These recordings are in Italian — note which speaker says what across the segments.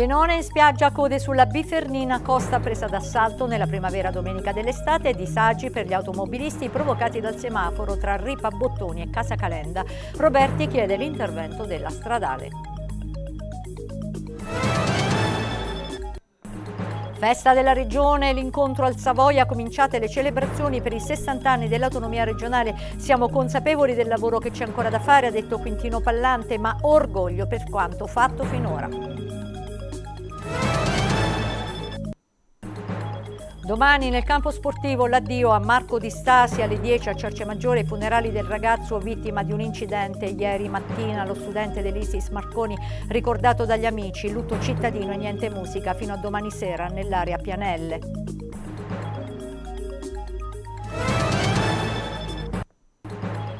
Speaker 1: Pienone in spiaggia, code sulla Bifernina, costa presa d'assalto nella primavera domenica dell'estate e disagi per gli automobilisti provocati dal semaforo tra Ripa Bottoni e Casa Calenda. Roberti chiede l'intervento della stradale. Festa della Regione, l'incontro al Savoia, cominciate le celebrazioni per i 60 anni dell'autonomia regionale. Siamo consapevoli del lavoro che c'è ancora da fare, ha detto Quintino Pallante, ma orgoglio per quanto fatto finora. Domani nel campo sportivo l'addio a Marco Di Stasi alle 10 a Cercemaggiore i funerali del ragazzo vittima di un incidente ieri mattina. Lo studente dell'Isis Marconi ricordato dagli amici, lutto cittadino e niente musica fino a domani sera nell'area Pianelle.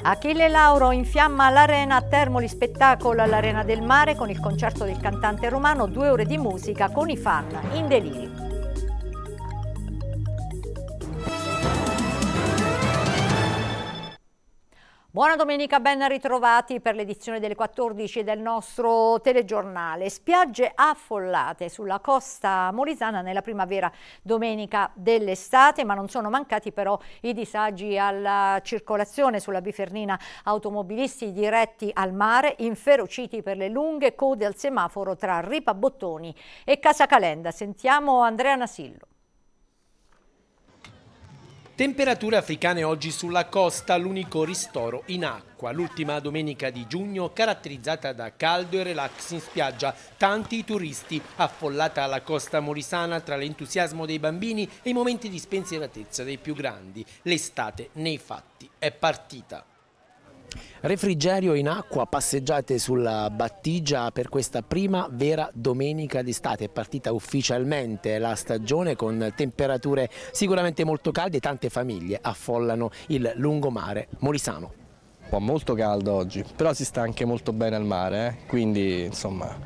Speaker 1: Achille Lauro infiamma l'arena a Termoli spettacolo all'Arena del Mare con il concerto del cantante romano, due ore di musica con i fan in delirio. Buona domenica, ben ritrovati per l'edizione delle 14 del nostro telegiornale. Spiagge affollate sulla costa molisana nella primavera domenica dell'estate, ma non sono mancati però i disagi alla circolazione sulla bifernina automobilisti diretti al mare, inferociti per le lunghe code al semaforo tra Ripa Bottoni e Casa Calenda. Sentiamo Andrea Nasillo.
Speaker 2: Temperature africane oggi sulla costa, l'unico ristoro in acqua. L'ultima domenica di giugno caratterizzata da caldo e relax in spiaggia. Tanti turisti, affollata la costa morisana tra l'entusiasmo dei bambini e i momenti di spensieratezza dei più grandi. L'estate, nei fatti, è partita. Refrigerio in acqua, passeggiate sulla battigia per questa prima vera domenica d'estate. È partita ufficialmente la stagione con temperature sicuramente molto calde e tante famiglie affollano il lungomare molisano. Po molto caldo oggi, però si sta anche molto bene al mare, eh? quindi
Speaker 3: insomma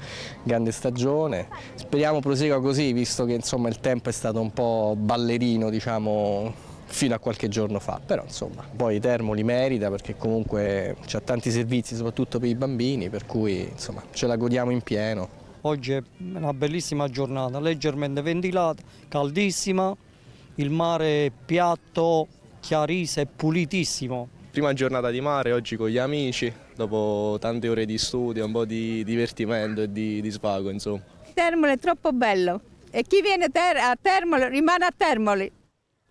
Speaker 3: grande stagione. Speriamo prosegua così, visto che insomma il tempo è stato un po' ballerino, diciamo fino a qualche giorno fa, però insomma poi Termoli merita perché comunque c'ha tanti servizi soprattutto per i bambini per cui insomma ce la godiamo in pieno.
Speaker 4: Oggi è una bellissima giornata, leggermente ventilata, caldissima, il mare è piatto, chiarissimo e pulitissimo.
Speaker 3: Prima giornata di mare oggi con gli amici, dopo tante ore di studio, un po' di
Speaker 2: divertimento e di, di svago insomma.
Speaker 5: Termoli è troppo bello e chi viene a Termoli rimane a Termoli.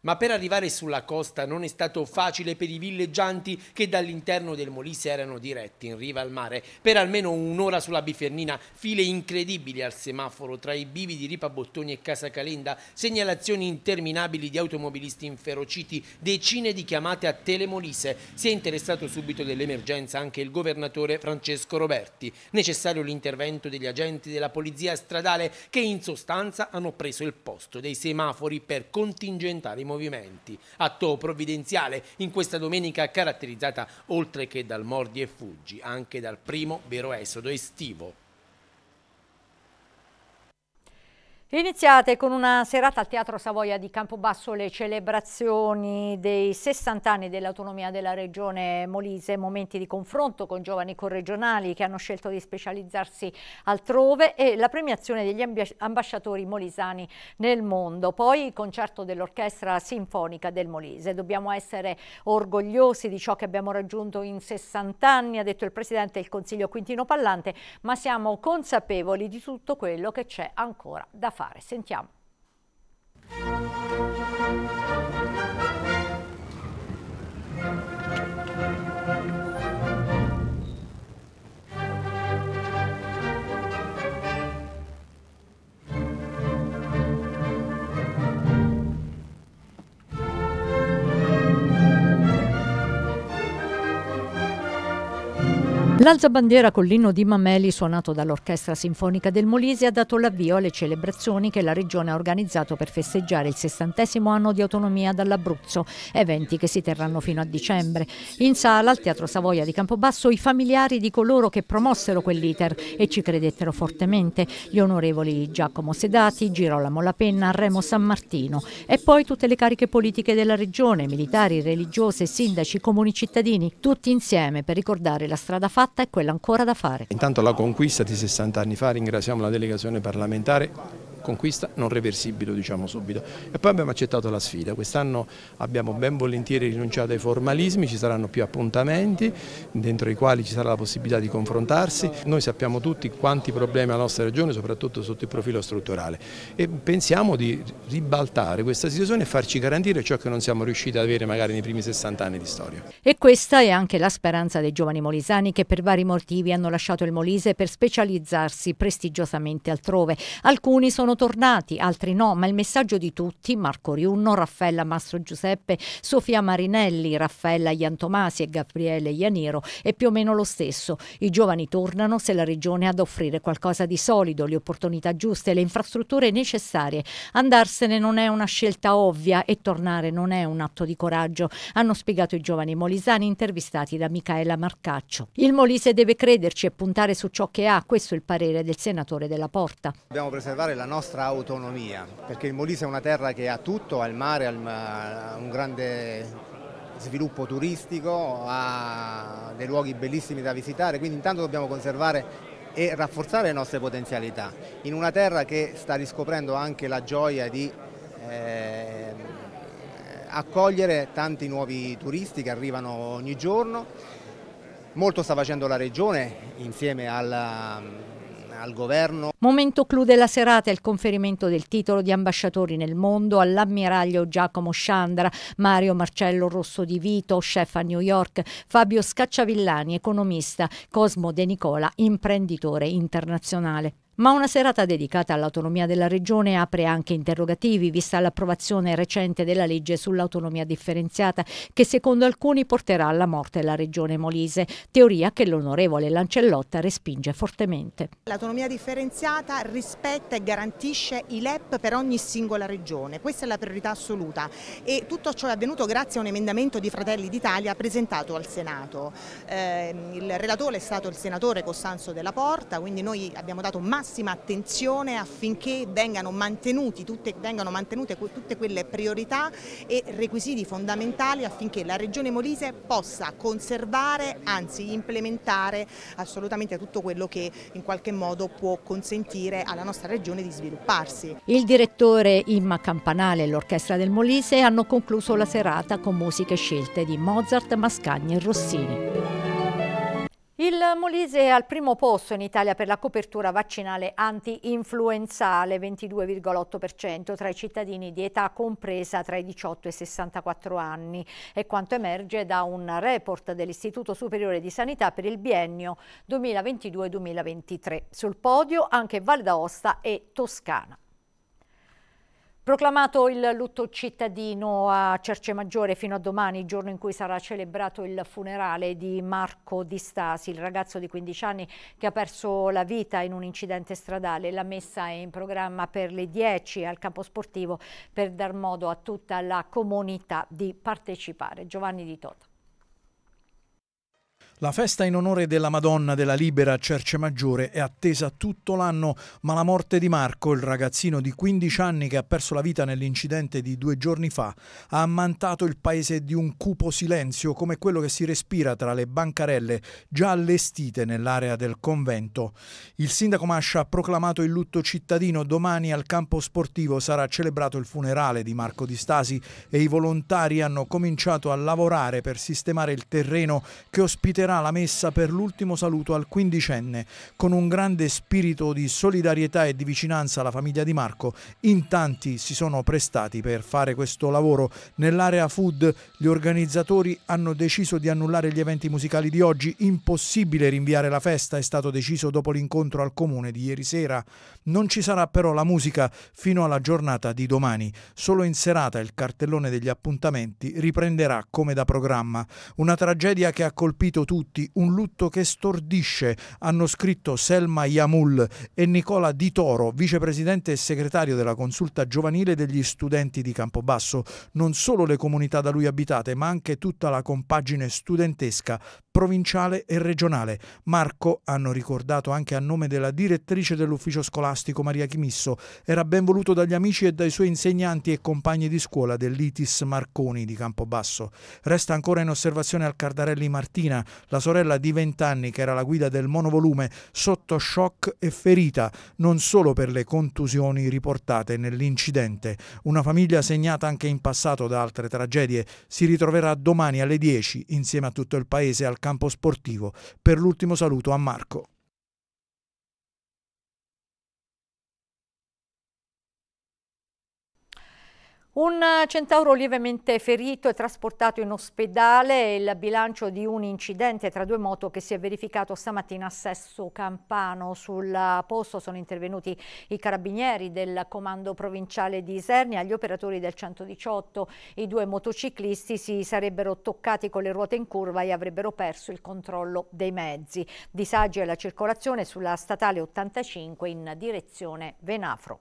Speaker 2: Ma per arrivare sulla costa non è stato facile per i villeggianti che dall'interno del Molise erano diretti in riva al mare. Per almeno un'ora sulla Bifernina, file incredibili al semaforo tra i bivi di Ripa Bottoni e Casa Calenda, segnalazioni interminabili di automobilisti inferociti, decine di chiamate a Telemolise. Si è interessato subito dell'emergenza anche il governatore Francesco Roberti. Necessario l'intervento degli agenti della polizia stradale che in sostanza hanno preso il posto dei semafori per contingentare i movimenti movimenti. Atto provvidenziale in questa domenica caratterizzata oltre che dal mordi e fuggi, anche dal primo vero esodo estivo.
Speaker 1: Iniziate con una serata al Teatro Savoia di Campobasso le celebrazioni dei 60 anni dell'autonomia della regione Molise, momenti di confronto con giovani corregionali che hanno scelto di specializzarsi altrove e la premiazione degli ambasciatori molisani nel mondo. Poi il concerto dell'Orchestra Sinfonica del Molise. Dobbiamo essere orgogliosi di ciò che abbiamo raggiunto in 60 anni, ha detto il Presidente del Consiglio Quintino Pallante, ma siamo consapevoli di tutto quello che c'è ancora da fare fare. Sentiamo. L'alza bandiera con l'inno di Mameli, suonato dall'Orchestra Sinfonica del Molise, ha dato l'avvio alle celebrazioni che la Regione ha organizzato per festeggiare il sessantesimo anno di autonomia dall'Abruzzo, eventi che si terranno fino a dicembre. In sala, al Teatro Savoia di Campobasso, i familiari di coloro che promossero quell'iter e ci credettero fortemente, gli onorevoli Giacomo Sedati, Girolamo Lapenna, Remo San Martino e poi tutte le cariche politiche della Regione, militari, religiose, sindaci, comuni cittadini, tutti insieme per ricordare la strada fatta fatta e quella ancora da fare.
Speaker 4: Intanto la conquista di 60 anni fa, ringraziamo la delegazione parlamentare conquista non reversibile, diciamo subito. E poi abbiamo accettato la sfida, quest'anno abbiamo ben volentieri rinunciato ai formalismi, ci saranno più appuntamenti dentro i quali ci sarà la possibilità di confrontarsi. Noi sappiamo tutti quanti problemi ha la nostra regione, soprattutto sotto il profilo strutturale e pensiamo di ribaltare questa situazione e farci garantire ciò che non siamo riusciti ad avere magari nei primi 60 anni di storia.
Speaker 1: E questa è anche la speranza dei giovani molisani che per vari motivi hanno lasciato il Molise per specializzarsi prestigiosamente altrove. Alcuni sono sono tornati, altri no, ma il messaggio di tutti, Marco Riunno, Raffaella Mastro Giuseppe, Sofia Marinelli, Raffaella Iantomasi e Gabriele Ianiero è più o meno lo stesso. I giovani tornano se la regione ha da offrire qualcosa di solido, le opportunità giuste, le infrastrutture necessarie. Andarsene non è una scelta ovvia e tornare non è un atto di coraggio, hanno spiegato i giovani molisani intervistati da Micaela Marcaccio. Il Molise deve crederci e puntare su ciò che ha, questo è il parere del senatore della Porta.
Speaker 2: Dobbiamo preservare la nostra nostra autonomia, perché il Molise è una terra che ha tutto, ha il mare, ha un grande sviluppo turistico, ha dei luoghi bellissimi da visitare, quindi intanto dobbiamo conservare e rafforzare le nostre potenzialità in una terra che sta riscoprendo anche la gioia di eh, accogliere tanti nuovi turisti che arrivano ogni giorno. Molto sta facendo la regione insieme alla, al governo.
Speaker 1: Momento clou della serata è il conferimento del titolo di ambasciatori nel mondo all'ammiraglio Giacomo Chandra, Mario Marcello Rosso di Vito, chef a New York, Fabio Scacciavillani, economista, Cosmo De Nicola, imprenditore internazionale. Ma una serata dedicata all'autonomia della regione apre anche interrogativi, vista l'approvazione recente della legge sull'autonomia differenziata, che secondo alcuni porterà alla morte la regione Molise, teoria che l'onorevole Lancellotta respinge fortemente.
Speaker 5: L'autonomia differenziata rispetta e garantisce i LEP per ogni singola regione, questa è la priorità assoluta e tutto ciò è avvenuto grazie a un emendamento di Fratelli d'Italia presentato al Senato. Eh, il relatore è stato il senatore Costanzo della Porta, quindi noi abbiamo dato massimo massima attenzione affinché vengano, tutte, vengano mantenute tutte quelle priorità e requisiti fondamentali affinché la Regione Molise possa conservare, anzi implementare assolutamente tutto quello che in qualche modo può consentire alla nostra Regione di svilupparsi.
Speaker 1: Il direttore Imma Campanale e l'Orchestra del Molise hanno concluso la serata con musiche scelte di Mozart, Mascagni e Rossini. Il Molise è al primo posto in Italia per la copertura vaccinale anti-influenzale, 22,8% tra i cittadini di età compresa tra i 18 e i 64 anni. È quanto emerge da un report dell'Istituto Superiore di Sanità per il biennio 2022-2023. Sul podio anche Val d'Aosta e Toscana. Proclamato il lutto cittadino a Cercemaggiore fino a domani, giorno in cui sarà celebrato il funerale di Marco Di Stasi, il ragazzo di 15 anni che ha perso la vita in un incidente stradale. La messa è in programma per le 10 al campo sportivo per dar modo a tutta la comunità di partecipare. Giovanni Di Toto.
Speaker 4: La festa in onore della Madonna della Libera a Cerce Maggiore è attesa tutto l'anno, ma la morte di Marco, il ragazzino di 15 anni che ha perso la vita nell'incidente di due giorni fa, ha ammantato il paese di un cupo silenzio come quello che si respira tra le bancarelle già allestite nell'area del convento. Il sindaco Mascia ha proclamato il lutto cittadino. Domani al campo sportivo sarà celebrato il funerale di Marco Di Stasi e i volontari hanno cominciato a lavorare per sistemare il terreno che ospiterà dedicherà la messa per l'ultimo saluto al quindicenne, con un grande spirito di solidarietà e di vicinanza alla famiglia di Marco. In tanti si sono prestati per fare questo lavoro. Nell'area food gli organizzatori hanno deciso di annullare gli eventi musicali di oggi, impossibile rinviare la festa, è stato deciso dopo l'incontro al comune di ieri sera. Non ci sarà però la musica fino alla giornata di domani. Solo in serata il cartellone degli appuntamenti riprenderà come da programma. Una tragedia che ha colpito tutti tutti, un lutto che stordisce, hanno scritto Selma Yamul e Nicola Di Toro, vicepresidente e segretario della consulta giovanile degli studenti di Campobasso. Non solo le comunità da lui abitate, ma anche tutta la compagine studentesca provinciale e regionale. Marco, hanno ricordato anche a nome della direttrice dell'ufficio scolastico Maria Chimisso, era ben voluto dagli amici e dai suoi insegnanti e compagni di scuola dell'ITIS Marconi di Campobasso. Resta ancora in osservazione al Cardarelli Martina, la sorella di 20 anni che era la guida del monovolume, sotto shock e ferita, non solo per le contusioni riportate nell'incidente. Una famiglia segnata anche in passato da altre tragedie si ritroverà domani alle 10 insieme a tutto il paese al campo sportivo. Per l'ultimo saluto a Marco.
Speaker 1: Un centauro lievemente ferito e trasportato in ospedale è il bilancio di un incidente tra due moto che si è verificato stamattina a Sesso Campano. Sul posto sono intervenuti i carabinieri del comando provinciale di Isernia, gli operatori del 118. I due motociclisti si sarebbero toccati con le ruote in curva e avrebbero perso il controllo dei mezzi. Disagi alla circolazione sulla statale 85 in direzione Venafro.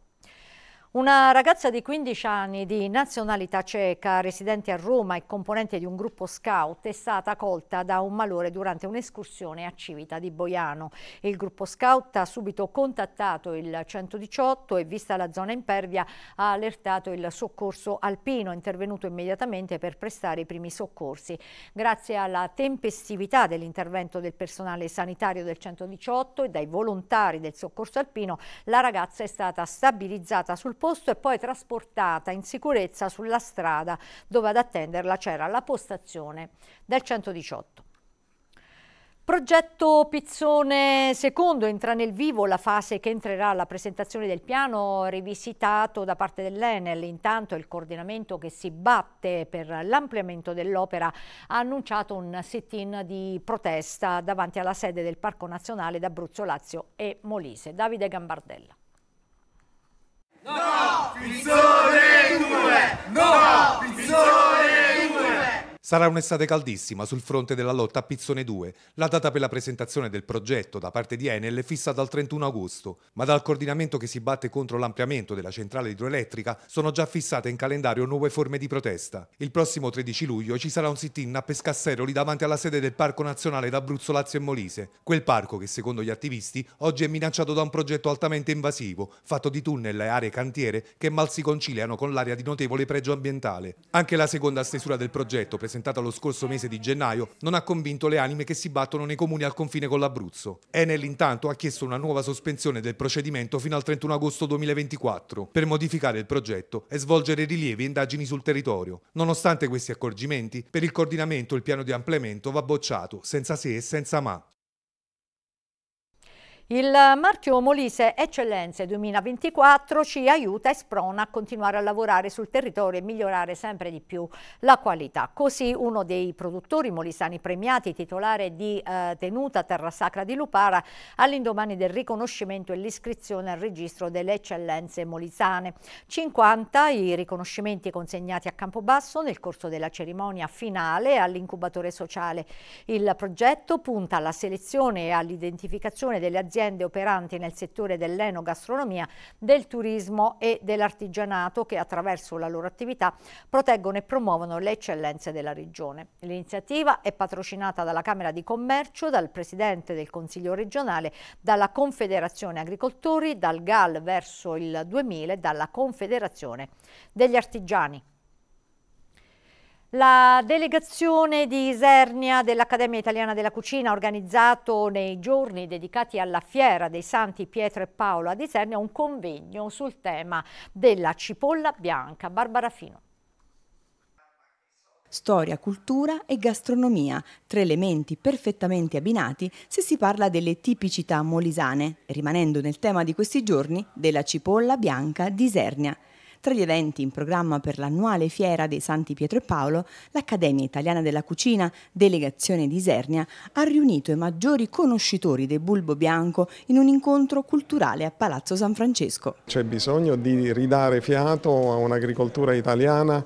Speaker 1: Una ragazza di 15 anni di nazionalità ceca, residente a Roma e componente di un gruppo scout, è stata colta da un malore durante un'escursione a Civita di Boiano. Il gruppo scout ha subito contattato il 118 e, vista la zona impervia, ha allertato il soccorso alpino, intervenuto immediatamente per prestare i primi soccorsi. Grazie alla tempestività dell'intervento del personale sanitario del 118 e dai volontari del soccorso alpino, la ragazza è stata stabilizzata sul posto e poi trasportata in sicurezza sulla strada dove ad attenderla c'era la postazione del 118. Progetto Pizzone II entra nel vivo la fase che entrerà alla presentazione del piano rivisitato da parte dell'Enel. Intanto il coordinamento che si batte per l'ampliamento dell'opera ha annunciato un sit-in di protesta davanti alla sede del Parco Nazionale d'Abruzzo, Lazio e Molise. Davide Gambardella.
Speaker 4: Pizzone 2! No! Pizzone! Sarà un'estate caldissima sul fronte della lotta a Pizzone 2. La data per la presentazione del progetto da parte di Enel è fissata al 31 agosto, ma dal coordinamento che si batte contro l'ampliamento della centrale idroelettrica sono già fissate in calendario nuove forme di protesta. Il prossimo 13 luglio ci sarà un sit-in a Pescasseroli davanti alla sede del Parco Nazionale d'Abruzzo, Lazio e Molise, quel parco che secondo gli attivisti oggi è minacciato da un progetto altamente invasivo, fatto di tunnel e aree cantiere che mal si conciliano con l'area di notevole pregio ambientale. Anche la seconda stesura del progetto presentata presentata lo scorso mese di gennaio, non ha convinto le anime che si battono nei comuni al confine con l'Abruzzo. Enel intanto ha chiesto una nuova sospensione del procedimento fino al 31 agosto 2024 per modificare il progetto e svolgere rilievi e indagini sul territorio. Nonostante questi accorgimenti, per il coordinamento il piano di ampliamento va bocciato, senza se e senza ma.
Speaker 1: Il marchio Molise Eccellenze 2024 ci aiuta e sprona a continuare a lavorare sul territorio e migliorare sempre di più la qualità. Così uno dei produttori molisani premiati, titolare di eh, tenuta Terra Sacra di Lupara, all'indomani del riconoscimento e l'iscrizione al registro delle eccellenze molisane. 50 i riconoscimenti consegnati a Campobasso nel corso della cerimonia finale all'incubatore sociale. Il progetto punta alla selezione e all'identificazione delle aziende aziende operanti nel settore dell'enogastronomia, del turismo e dell'artigianato che attraverso la loro attività proteggono e promuovono le eccellenze della regione. L'iniziativa è patrocinata dalla Camera di Commercio, dal Presidente del Consiglio regionale, dalla Confederazione Agricoltori, dal GAL verso il 2000 e dalla Confederazione degli Artigiani. La delegazione di Isernia dell'Accademia Italiana della Cucina ha organizzato nei giorni dedicati alla Fiera dei Santi Pietro e Paolo ad Isernia un convegno sul tema della cipolla bianca. Barbara Fino.
Speaker 5: Storia, cultura e gastronomia, tre elementi perfettamente abbinati se si parla delle tipicità molisane, rimanendo nel tema di questi giorni della cipolla bianca di Isernia. Tra gli eventi in programma per l'annuale Fiera dei Santi Pietro e Paolo, l'Accademia Italiana della Cucina, delegazione di Isernia, ha riunito i maggiori conoscitori del bulbo bianco in un incontro culturale a Palazzo San Francesco.
Speaker 4: C'è bisogno di ridare fiato a un'agricoltura italiana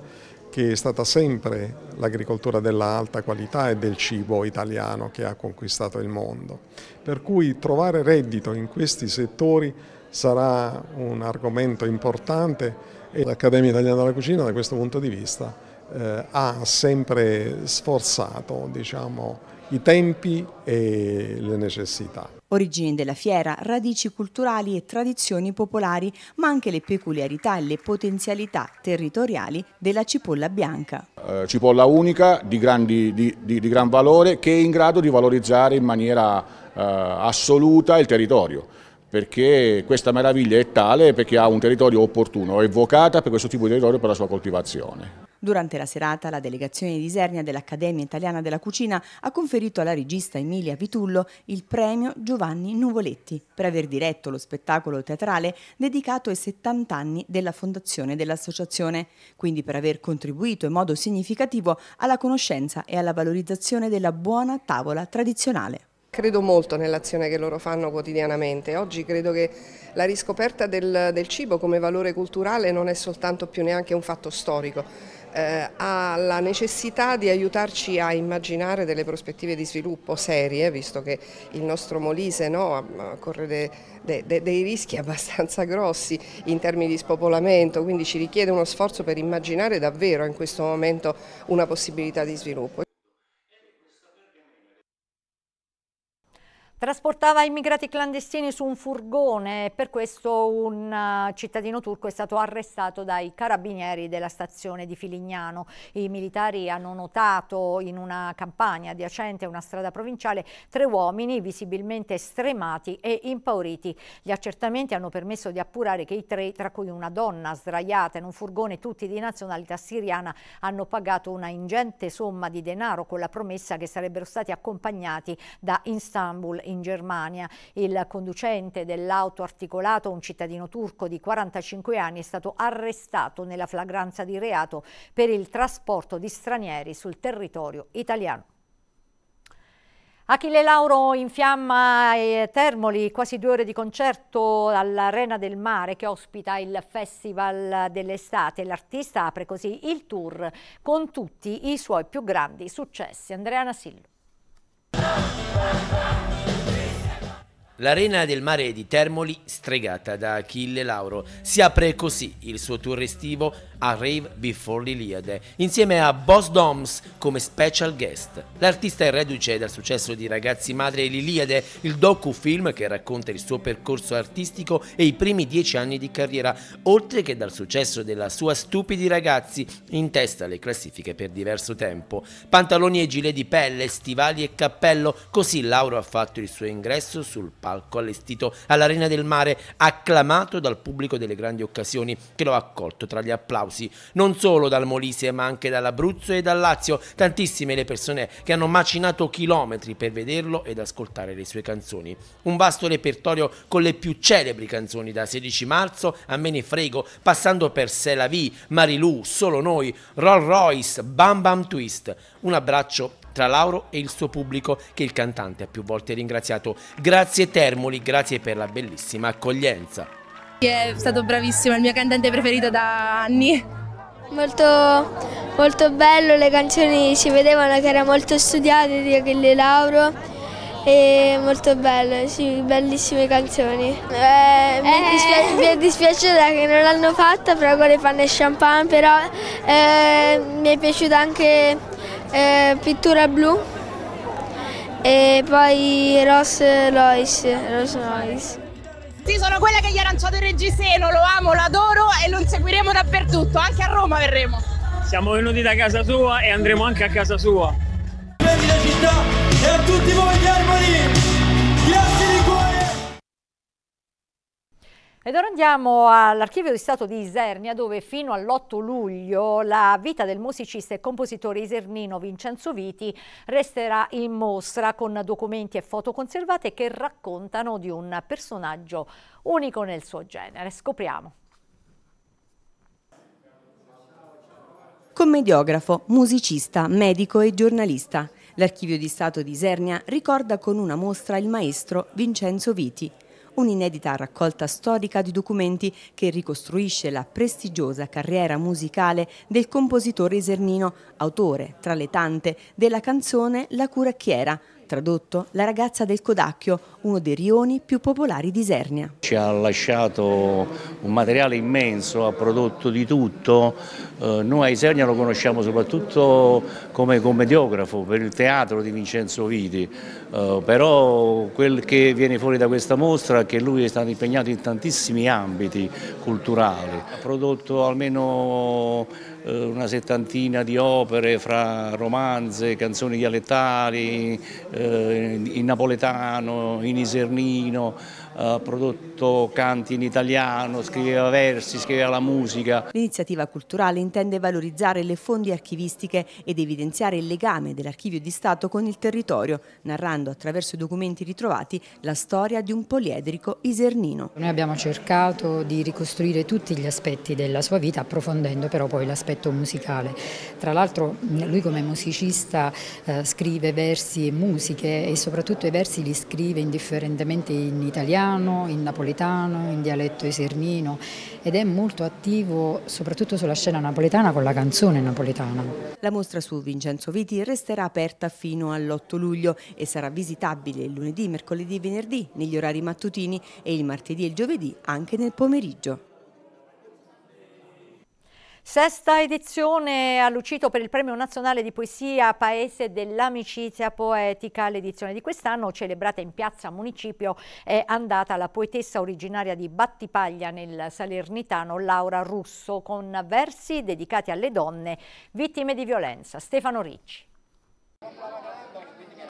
Speaker 4: che è stata sempre l'agricoltura dell'alta qualità e del cibo italiano che ha conquistato il mondo. Per cui trovare reddito in questi settori sarà un argomento importante L'Accademia Italiana della Cucina da questo punto di vista eh, ha sempre sforzato diciamo, i tempi e le necessità.
Speaker 5: Origini della fiera, radici culturali e tradizioni popolari, ma anche le peculiarità e le potenzialità territoriali della cipolla bianca.
Speaker 4: Eh, cipolla unica di, grandi, di, di, di, gran valore che è in grado di valorizzare in maniera eh, assoluta il territorio perché questa meraviglia è tale perché ha un territorio opportuno, è evocata per questo tipo di territorio per la sua
Speaker 6: coltivazione.
Speaker 5: Durante la serata la delegazione di Isernia dell'Accademia Italiana della Cucina ha conferito alla regista Emilia Vitullo il premio Giovanni Nuvoletti per aver diretto lo spettacolo teatrale dedicato ai 70 anni della fondazione dell'associazione, quindi per aver contribuito in modo significativo alla conoscenza e alla valorizzazione della buona tavola tradizionale credo molto nell'azione che loro fanno quotidianamente. Oggi credo che la riscoperta del, del cibo come valore culturale non è soltanto più neanche un fatto storico, eh, ha la necessità di aiutarci a immaginare delle prospettive di sviluppo serie, visto che il nostro Molise no, corre de, de, de, dei rischi abbastanza grossi in termini di spopolamento, quindi ci richiede uno sforzo per immaginare davvero in questo momento una possibilità di sviluppo.
Speaker 1: Trasportava immigrati clandestini su un furgone e per questo un eh, cittadino turco è stato arrestato dai carabinieri della stazione di Filignano. I militari hanno notato in una campagna adiacente a una strada provinciale tre uomini visibilmente stremati e impauriti. Gli accertamenti hanno permesso di appurare che i tre, tra cui una donna sdraiata in un furgone tutti di nazionalità siriana, hanno pagato una ingente somma di denaro con la promessa che sarebbero stati accompagnati da Istanbul in Germania. Il conducente dell'auto articolato, un cittadino turco di 45 anni, è stato arrestato nella flagranza di reato per il trasporto di stranieri sul territorio italiano. Achille Lauro in fiamma e Termoli, quasi due ore di concerto all'Arena del Mare che ospita il Festival dell'Estate. L'artista apre così il tour con tutti i suoi più grandi successi. Andrea Nasillo.
Speaker 2: L'arena del mare di Termoli, stregata da Achille Lauro, si apre così il suo tour estivo a Rave Before l'Iliade, insieme a Boss Doms come special guest. L'artista è reduce dal successo di Ragazzi Madre e l'Iliade, il docu-film che racconta il suo percorso artistico e i primi dieci anni di carriera, oltre che dal successo della sua Stupidi Ragazzi, in testa alle classifiche per diverso tempo. Pantaloni e gilet di pelle, stivali e cappello, così Lauro ha fatto il suo ingresso sul palco allestito all'Arena del Mare, acclamato dal pubblico delle grandi occasioni che lo ha accolto tra gli applausi applausi, non solo dal Molise ma anche dall'Abruzzo e dal Lazio, tantissime le persone che hanno macinato chilometri per vederlo ed ascoltare le sue canzoni. Un vasto repertorio con le più celebri canzoni da 16 marzo a Me ne frego, passando per Se la vie, Marilù, Solo noi, Roll Royce, Bam Bam Twist. Un abbraccio tra Lauro e il suo pubblico che il cantante ha più volte ringraziato. Grazie Termoli, grazie per la bellissima accoglienza. È stato bravissimo, è il mio cantante preferito da anni. Molto, molto bello, le canzoni si vedevano che era molto studiate di le Lauro e molto bello, sì, bellissime canzoni. Eh, eh. Mi, dispiace, mi, è dispiaciuta che non l'hanno fatta, però con le panne e champagne, però eh, mi è piaciuta anche eh, Pittura Blu
Speaker 5: e poi Ross Lois. Ross Lois ragazzi, sono quella che gli ha lanciato il reggiseno, lo amo, lo adoro e lo inseguiremo dappertutto, anche a Roma
Speaker 6: verremo. Siamo venuti da casa sua e andremo anche a casa sua. Città
Speaker 3: e a tutti voi gli armoni!
Speaker 1: Ed ora andiamo all'archivio di Stato di Isernia dove fino all'8 luglio la vita del musicista e compositore isernino Vincenzo Viti resterà in mostra con documenti e foto conservate che raccontano di un personaggio unico nel suo genere. Scopriamo.
Speaker 5: Commediografo, musicista, medico e giornalista. L'Archivio di Stato di Isernia ricorda con una mostra il maestro Vincenzo Viti, un'inedita raccolta storica di documenti che ricostruisce la prestigiosa carriera musicale del compositore isernino, autore, tra le tante, della canzone La Curacchiera, tradotto La ragazza del Codacchio, uno dei rioni più popolari di Isernia. Ci
Speaker 3: ha lasciato un materiale immenso, ha prodotto di tutto, eh, noi a Isernia lo conosciamo soprattutto come commediografo per il teatro di Vincenzo Viti, eh, però quel che viene fuori da questa mostra è che lui è stato impegnato in tantissimi ambiti culturali, ha prodotto almeno eh, una settantina di opere fra romanze, canzoni dialettali, eh, in napoletano, in isernino, eh, prodotto canti in italiano, scriveva versi, scriveva la musica.
Speaker 5: L'iniziativa culturale intende valorizzare le fondi archivistiche ed evidenziare il legame dell'archivio di Stato con il territorio, narrando attraverso i documenti ritrovati la storia di un poliedrico isernino.
Speaker 1: Noi abbiamo cercato di ricostruire tutti gli aspetti della sua vita, approfondendo però poi l'aspetto musicale. Tra l'altro lui come musicista eh, scrive versi e musiche e soprattutto i versi li scrive indifferentemente in italiano italiano, in napoletano, in dialetto esernino ed è molto attivo soprattutto sulla scena napoletana con la canzone napoletana.
Speaker 5: La mostra su Vincenzo Viti resterà aperta fino all'8 luglio e sarà visitabile il lunedì, mercoledì e venerdì negli orari mattutini e il martedì e il giovedì anche nel pomeriggio.
Speaker 1: Sesta edizione a per il Premio Nazionale di Poesia Paese dell'Amicizia Poetica. L'edizione di quest'anno, celebrata in Piazza Municipio, è andata la poetessa originaria di Battipaglia nel Salernitano, Laura Russo, con versi dedicati alle donne vittime di violenza. Stefano Ricci.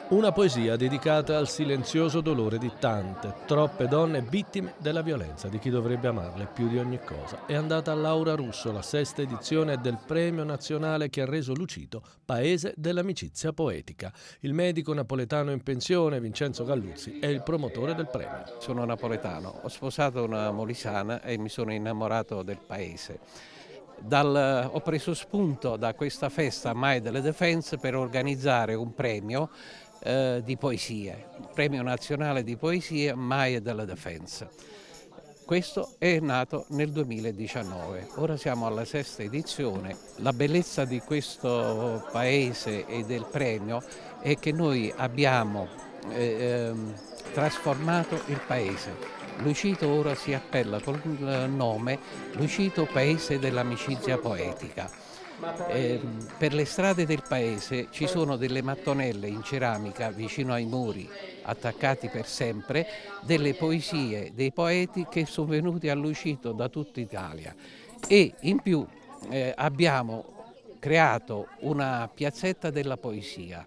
Speaker 3: Una poesia dedicata al silenzioso dolore di tante, troppe donne vittime della violenza di chi dovrebbe amarle più di ogni cosa. È andata a Laura Russo la sesta edizione del premio nazionale che ha reso Lucito paese dell'amicizia poetica. Il medico
Speaker 6: napoletano in pensione, Vincenzo Galluzzi, è il promotore del premio. Sono napoletano, ho sposato una molisana e mi sono innamorato del paese. Dal, ho preso spunto da questa festa Mai delle Defense per organizzare un premio eh, di poesia, il premio nazionale di poesia Maia della Defensa. Questo è nato nel 2019, ora siamo alla sesta edizione. La bellezza di questo paese e del premio è che noi abbiamo eh, ehm, trasformato il paese. Lucito ora si appella col eh, nome Lucito Paese dell'amicizia poetica. Eh, per le strade del paese ci sono delle mattonelle in ceramica vicino ai muri, attaccati per sempre, delle poesie dei poeti che sono venuti a da tutta Italia. E in più eh, abbiamo creato una piazzetta della poesia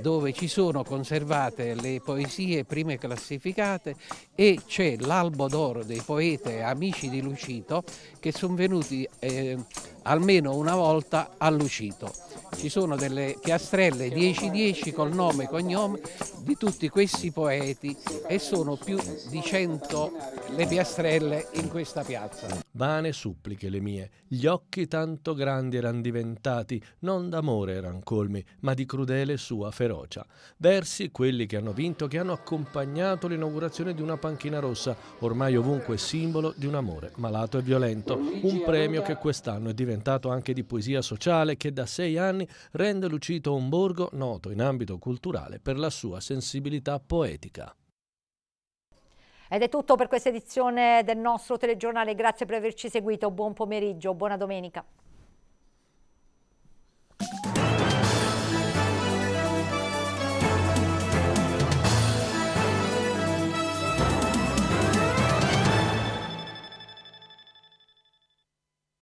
Speaker 6: dove ci sono conservate le poesie prime classificate e c'è l'albo d'oro dei poeti amici di Lucito che sono venuti eh, almeno una volta a Lucito ci sono delle piastrelle 10-10 col nome e cognome di tutti questi poeti e sono più di 100 le piastrelle in questa piazza.
Speaker 3: Vane suppliche le mie, gli occhi tanto grandi erano diventati, non d'amore erano colmi, ma di crudele sua ferocia. Versi quelli che hanno vinto, che hanno accompagnato l'inaugurazione di una panchina rossa, ormai ovunque simbolo di un amore malato e violento. Un premio che quest'anno è diventato anche di poesia sociale che da sei anni anni rende Lucito un borgo noto in ambito culturale per la sua sensibilità poetica.
Speaker 1: Ed è tutto per questa edizione del nostro telegiornale, grazie per averci seguito, buon pomeriggio, buona domenica.